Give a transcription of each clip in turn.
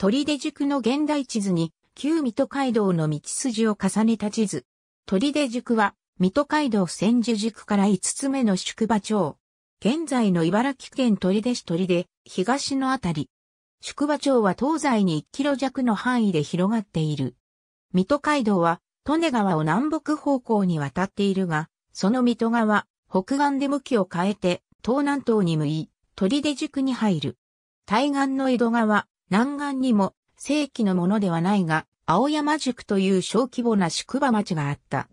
鳥出塾の現代地図に、旧水戸街道の道筋を重ねた地図。鳥出塾は、水戸街道千住塾から5つ目の宿場町。現在の茨城県鳥出市鳥出、東のあたり。宿場町は東西に1キロ弱の範囲で広がっている。水戸街道は、利根川を南北方向に渡っているが、その水戸川、北岸で向きを変えて、東南東に向い、鳥出塾に入る。対岸の江戸川、南岸にも正規のものではないが、青山宿という小規模な宿場町があった。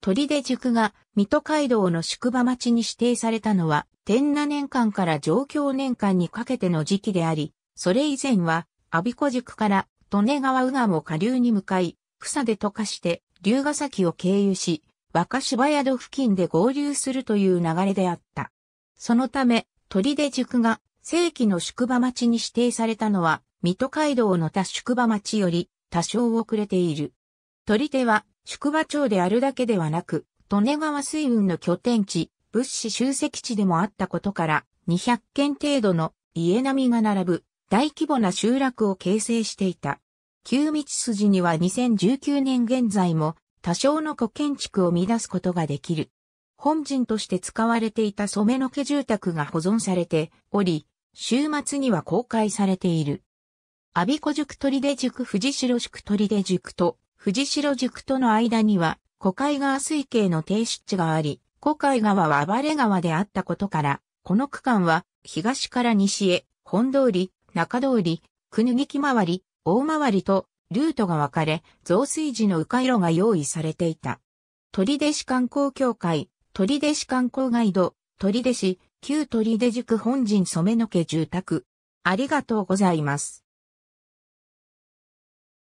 鳥出宿が水戸街道の宿場町に指定されたのは、天那年間から上京年間にかけての時期であり、それ以前は、阿鼻子宿から利根川右岸を下流に向かい、草で溶かして龍ヶ崎を経由し、若芝宿付近で合流するという流れであった。そのため、鳥出宿が正規の宿場町に指定されたのは、水戸街道の他宿場町より多少遅れている。取り手は宿場町であるだけではなく、利根川水運の拠点地、物資集積地でもあったことから、200軒程度の家並みが並ぶ大規模な集落を形成していた。旧道筋には2019年現在も多少の古建築を乱すことができる。本陣として使われていた染めの毛住宅が保存されており、週末には公開されている。阿鼻子塾取出塾藤代宿取出塾と藤代塾との間には、古海川水系の低出地があり、古海川は暴れ川であったことから、この区間は東から西へ、本通り、中通り、くぬぎき回り、大回りとルートが分かれ、増水時の迂回路が用意されていた。鳥出市観光協会、鳥出市観光ガイド、鳥出市、旧鳥出塾本陣染野家住宅。ありがとうございます。